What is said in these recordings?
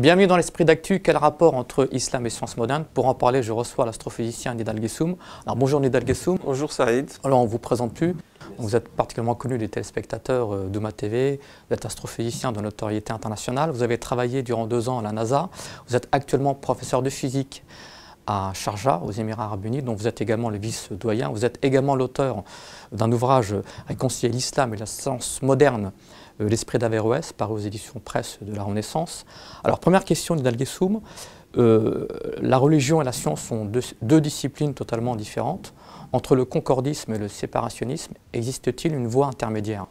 Bienvenue dans l'esprit d'actu. Quel rapport entre islam et sciences modernes Pour en parler, je reçois l'astrophysicien Nidal Gessoum. Alors bonjour Nidal Gessoum. Bonjour Saïd. Alors on vous présente plus. Vous êtes particulièrement connu des téléspectateurs euh, de ma TV. Vous êtes astrophysicien de notoriété internationale. Vous avez travaillé durant deux ans à la NASA. Vous êtes actuellement professeur de physique à Sharjah, aux Émirats arabes unis, dont vous êtes également le vice-doyen. Vous êtes également l'auteur d'un ouvrage euh, Réconcilier l'islam et la science moderne euh, L'Esprit d'Averroès, par aux éditions presse de la Renaissance. Alors, première question d'Hidalguesum. Euh, la religion et la science sont deux, deux, disciplines totalement différentes. Entre le concordisme et le séparationnisme, existe-t-il une voie intermédiaire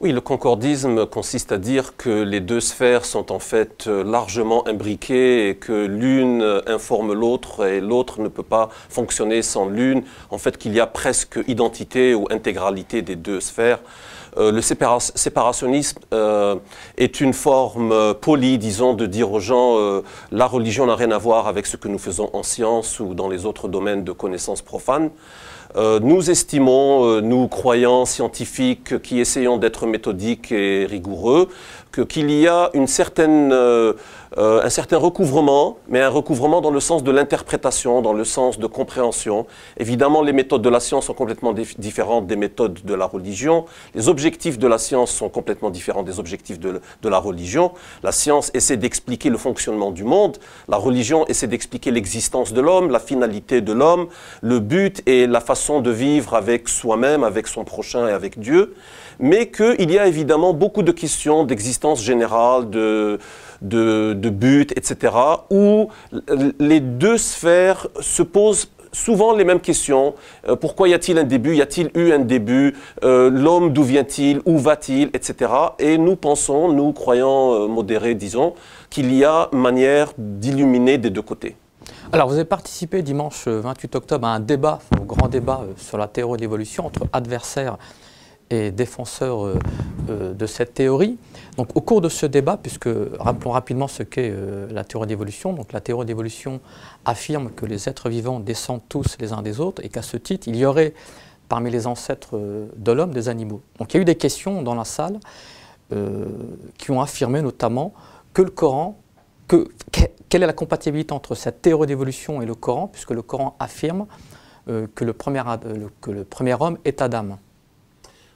oui, le concordisme consiste à dire que les deux sphères sont en fait euh, largement imbriquées et que l'une euh, informe l'autre et l'autre ne peut pas fonctionner sans l'une. En fait, qu'il y a presque identité ou intégralité des deux sphères. Euh, le séparationnisme euh, est une forme euh, polie, disons, de dire aux gens la religion n'a rien à voir avec ce que nous faisons en science ou dans les autres domaines de connaissances profanes. nous estimons, nous croyants scientifiques qui essayons d'être méthodiques et rigoureux, qu'il y a euh, euh, un certain recouvrement, mais un recouvrement dans le sens de l'interprétation, dans le sens de compréhension. Évidemment, les méthodes de la science sont complètement différentes des méthodes de la religion. Les objectifs de la science sont complètement différents des objectifs de, de la religion. La science essaie d'expliquer le fonctionnement du monde. La religion essaie d'expliquer l'existence de l'homme, la finalité de l'homme, le but et la façon de vivre avec soi-même, avec son prochain et avec Dieu mais qu'il y a évidemment beaucoup de questions d'existence générale, de, de, but, etc., où les deux sphères se posent souvent les mêmes questions. Euh, pourquoi y a-t-il un début Y a-t-il eu un début euh, L'homme, d'où vient-il Où va-t-il Etc. Et nous pensons, nous croyons euh, modérés, disons, qu'il y a manière d'illuminer des deux côtés. Alors, vous avez participé dimanche 28 octobre à un débat, au grand débat sur la théorie de l'évolution entre adversaires et défenseurs euh, euh, de cette théorie. Donc, au cours de ce débat, puisque rappelons rapidement ce qu'est euh, la théorie d'évolution. Donc, la théorie d'évolution affirme que les êtres vivants descendent tous les uns des autres et qu'à ce titre, il y aurait parmi les ancêtres de l'homme des animaux. Donc, il y a eu des questions dans la salle qui ont affirmé notamment que le Coran, que, quelle est la compatibilité entre cette théorie d'évolution et le Coran, puisque le Coran affirme que le premier homme est Adam.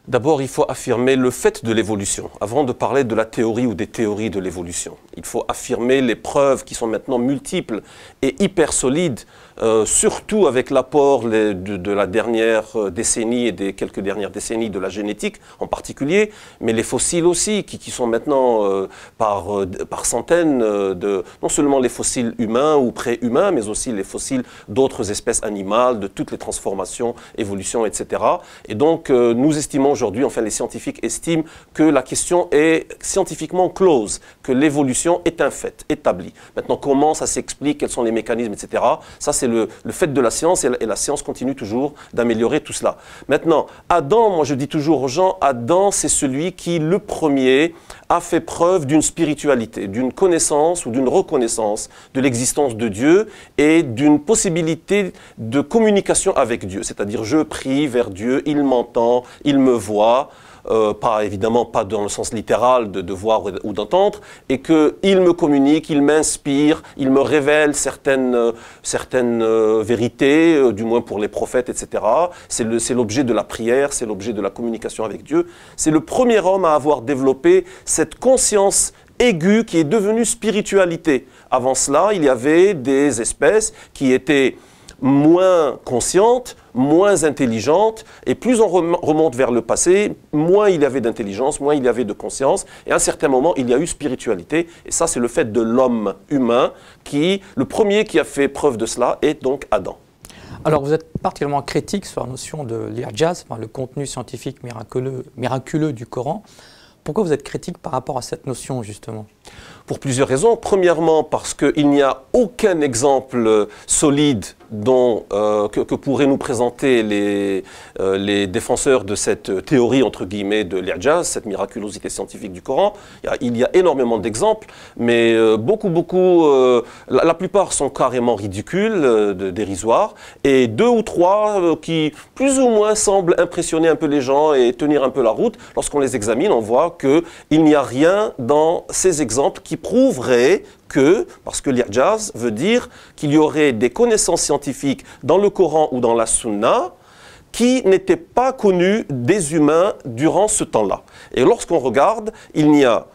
D'abord, il faut affirmer le fait de l'évolution, avant de parler de la théorie ou des théories de l'évolution. Il faut affirmer les preuves qui sont maintenant multiples et hyper solides, euh, surtout avec l'apport de, la dernière euh, décennie et des quelques dernières décennies de la génétique en particulier, mais les fossiles aussi, qui, sont maintenant euh, par, centaines de, non seulement les fossiles humains ou pré-humains, mais aussi les fossiles d'autres espèces animales, de toutes les transformations, évolutions, etc. Et donc, nous estimons aujourd'hui, enfin les scientifiques estiment que la question est scientifiquement close, que l'évolution est un fait établi. Maintenant, comment ça s'explique, quels sont les mécanismes, etc. Ça, c'est le, fait de la science et la, et la science continue toujours d'améliorer tout cela. Maintenant, Adam, moi je dis toujours aux gens, Adam, c'est celui qui, le premier, a fait preuve d'une spiritualité, d'une connaissance ou d'une reconnaissance de l'existence de Dieu et d'une possibilité de communication avec Dieu. C'est-à-dire, je prie vers Dieu, il m'entend, il me voit voix, euh, pas évidemment pas dans le sens littéral de, voir ou d'entendre, et qu'il me communique, il m'inspire, il me révèle certaines, euh, certaines euh, vérités, du moins pour les prophètes, etc. C'est l'objet de la prière, c'est l'objet de la communication avec Dieu. C'est le premier homme à avoir développé cette conscience aiguë qui est devenue spiritualité. Avant cela, il y avait des espèces qui étaient moins consciente, moins intelligente, et plus on remonte vers le passé, moins il y avait d'intelligence, moins il y avait de conscience, et à un certain moment, il y a eu spiritualité, et ça c'est le fait de l'homme humain, qui, le premier qui a fait preuve de cela est donc Adam. Alors vous êtes particulièrement critique sur la notion de l'irjaz, enfin, le contenu scientifique miraculeux du Coran. Pourquoi vous êtes critique par rapport à cette notion justement pour plusieurs raisons. Premièrement, parce qu'il n'y a aucun exemple solide dont, euh, que, que, pourraient nous présenter les, euh, les, défenseurs de cette théorie, entre guillemets, de l'Irjaz, cette miraculosité scientifique du Coran. Il y a, énormément d'exemples, mais euh, beaucoup, beaucoup, la, plupart sont carrément ridicules, dérisoires, et deux ou trois qui, plus ou moins, semblent impressionner un peu les gens et tenir un peu la route. Lorsqu'on les examine, on voit que il n'y a rien dans ces exemples qui prouverait que, parce que l'Irjaz veut dire qu'il y aurait des connaissances scientifiques dans le Coran ou dans la Sunna qui n'étaient pas connues des humains durant ce temps-là. Et lorsqu'on regarde, il n'y a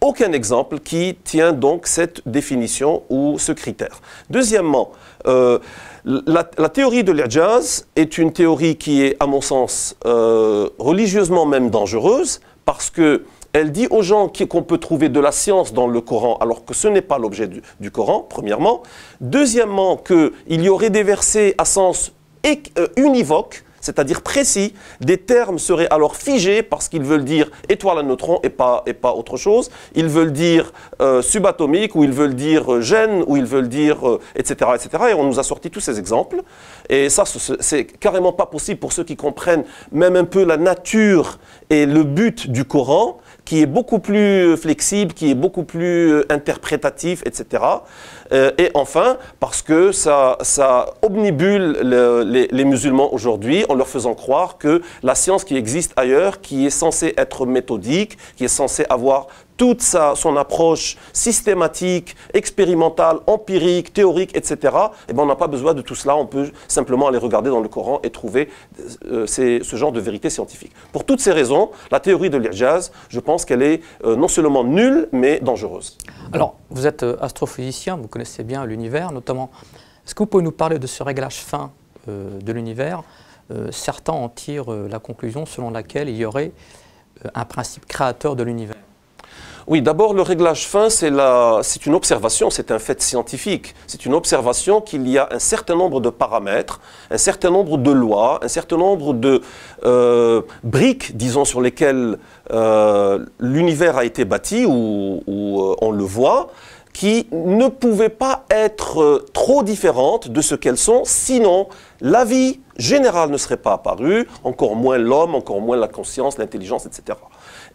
aucun exemple qui tient donc cette définition ou ce critère. Deuxièmement, euh, la, théorie de l'Irjaz est une théorie qui est, à mon sens, euh, religieusement même dangereuse, parce que elle dit aux gens qu'on peut trouver de la science dans le Coran, alors que ce n'est pas l'objet du, Coran, premièrement. Deuxièmement, qu'il y aurait des versets à sens euh, univoque, c'est-à-dire précis, des termes seraient alors figés parce qu'ils veulent dire étoile à neutrons et pas, et pas autre chose, ils veulent dire euh, subatomique ou ils veulent dire euh, gène ou ils veulent dire etc., etc. Et on nous a sorti tous ces exemples. Et ça, c'est carrément pas possible pour ceux qui comprennent même un peu la nature et le but du Coran qui est beaucoup plus euh, flexible, qui est beaucoup plus euh, interprétatif, etc. Euh, et enfin, parce que ça, ça omnibule les, musulmans aujourd'hui en leur faisant croire que la science qui existe ailleurs, qui est censée être méthodique, qui est censée avoir toute sa, son approche systématique, expérimentale, empirique, théorique, etc., eh ben on n'a pas besoin de tout cela. On peut simplement aller regarder dans le Coran et trouver euh, euh, ce genre de vérité scientifique. Pour toutes ces raisons, la théorie de l'Irjaz, je pense qu'elle est euh, non seulement nulle, mais dangereuse. Alors, vous êtes astrophysicien, vous connaissez bien l'univers notamment. Est-ce que vous pouvez nous parler de ce réglage fin de l'univers Certains en tirent la conclusion selon laquelle il y aurait un principe créateur de l'univers. Oui, d'abord, le réglage fin, c'est une observation, c'est un fait scientifique. C'est une observation qu'il y a un certain nombre de paramètres, un certain nombre de lois, un certain nombre de euh, briques, disons, sur lesquelles euh, l'univers a été bâti, ou, euh, on le voit, qui ne pouvaient pas être trop différentes de ce qu'elles sont, sinon la vie générale ne serait pas apparue, encore moins l'homme, encore moins la conscience, l'intelligence, etc.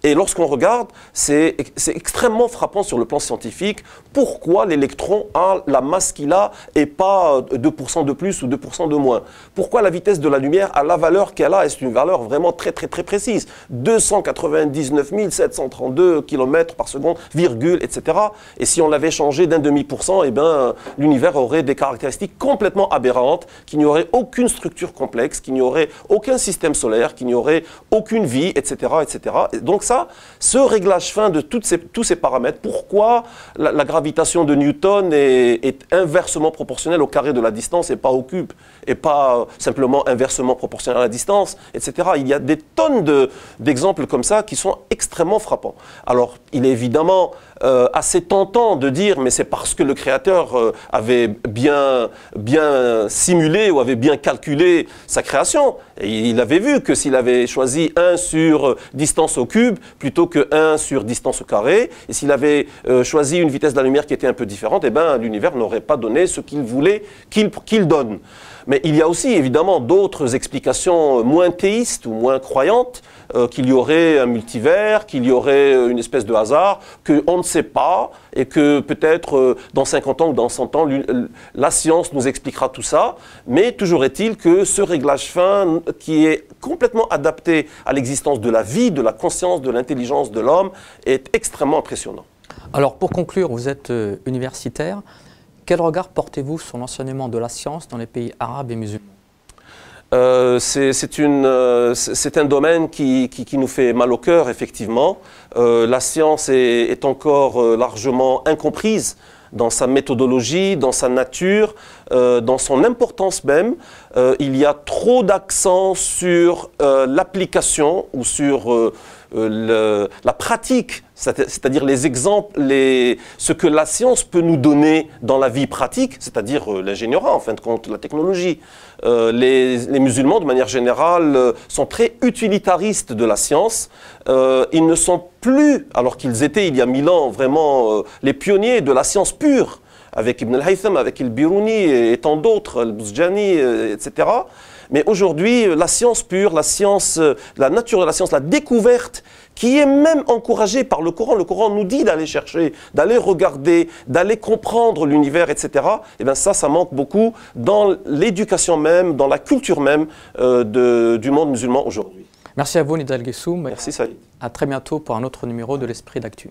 Et lorsqu'on regarde, c'est extrêmement frappant sur le plan scientifique pourquoi l'électron a la masse qu'il a et pas 2% euh, de plus ou 2% de moins. Pourquoi la vitesse de la lumière a la valeur qu'elle a et c'est une valeur vraiment très très très précise. 299 732 km par seconde, virgule, etc. Et si on l'avait changé d'un demi pourcent eh ben, l'univers aurait des caractéristiques complètement aberrantes qui n'y aurait aucune structure complexe, qu'il n'y aurait aucun système solaire, qu'il n'y aurait aucune vie, etc. etc. donc ça, ce réglage fin de tous ces paramètres, pourquoi la, gravitation de Newton est, inversement proportionnelle au carré de la distance et pas au cube, et pas simplement inversement proportionnelle à la distance, etc. Il y a des tonnes d'exemples comme ça qui sont extrêmement frappants. Alors, il est évidemment euh, assez tentant de dire mais c'est parce que le créateur euh, avait bien, bien simulé ou avait bien calculé sa création. il avait vu que s'il avait choisi 1 sur euh, distance au cube plutôt que 1 sur distance au carré, et s'il avait choisi une vitesse de la lumière qui était un peu différente, eh ben, l'univers n'aurait pas donné ce qu'il voulait qu'il donne. Mais il y a aussi évidemment d'autres explications moins théistes ou moins croyantes euh, qu'il y aurait un multivers, qu'il y aurait euh, une espèce de hasard, qu'on ne sait pas, et que peut-être euh, dans 50 ans ou dans 100 ans, la science nous expliquera tout ça. Mais toujours est-il que ce réglage fin, qui est complètement adapté à l'existence de la vie, de la conscience, de l'intelligence de l'homme, est extrêmement impressionnant. Alors pour conclure, vous êtes universitaire. Quel regard portez-vous sur l'enseignement de la science dans les pays arabes et musulmans euh, euh, c'est un domaine qui, nous fait mal au cœur, effectivement. Euh, la science est, encore largement incomprise dans sa méthodologie, dans sa nature, dans son importance même. il y a trop d'accent sur l'application ou sur la pratique c'est-à-dire les exemples, ce que la science peut nous donner dans la vie pratique, c'est-à-dire euh, l'ingénierie en fin de compte, la technologie. Euh, les, musulmans, de manière générale, euh, sont très utilitaristes de la science. ils ne sont plus, alors qu'ils étaient il y a mille ans vraiment les pionniers de la science pure, avec Ibn al-Haytham, avec il biruni et, tant d'autres, Al-Buzjani, etc. Mais aujourd'hui, la science pure, la science, euh, la nature de la science, la découverte, qui est même encouragée par le Coran, le Coran nous dit d'aller chercher, d'aller regarder, d'aller comprendre l'univers, etc. Et eh bien ça, ça manque beaucoup dans l'éducation même, dans la culture même euh, du monde musulman aujourd'hui. Merci à vous, Nidal Gessoum. Merci, Saïd. À très bientôt pour un autre numéro de l'Esprit d'Actu.